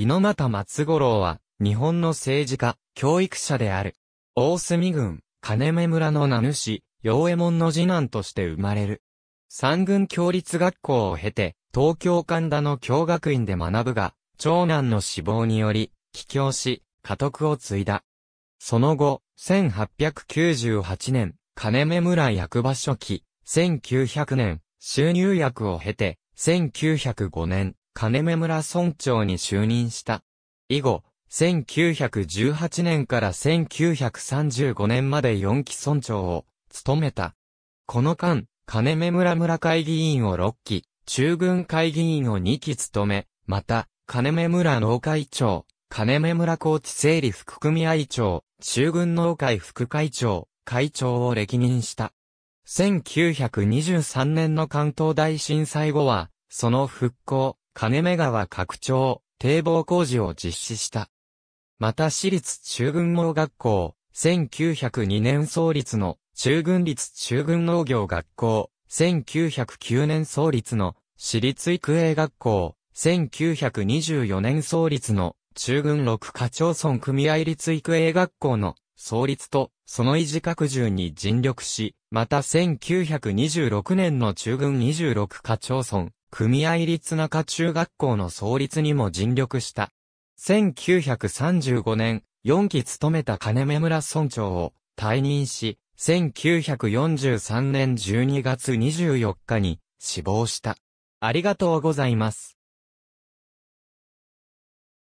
猪俣松五郎は、日本の政治家、教育者である。大隅郡、金目村の名主、陽右衛門の次男として生まれる。三軍共立学校を経て、東京神田の教学院で学ぶが、長男の死亡により、帰郷し、家督を継いだ。その後、1898年、金目村役場初期、1900年、収入役を経て、1905年、金目村村長に就任した。以後、1918年から1935年まで4期村長を務めた。この間、金目村村会議員を6期、中軍会議員を2期務め、また、金目村農会長、金目村高知整理副組合長、中軍農会副会長、会長を歴任した。1923年の関東大震災後は、その復興、金目川拡張、堤防工事を実施した。また私立中軍盲学校、1902年創立の中軍立中軍農業学校、1909年創立の私立育英学校、1924年創立の中軍6課町村組合立育英学校の創立とその維持拡充に尽力し、また1926年の中軍26課町村、組合立中中学校の創立にも尽力した。1935年、4期務めた金目村村長を退任し、1943年12月24日に死亡した。ありがとうございます。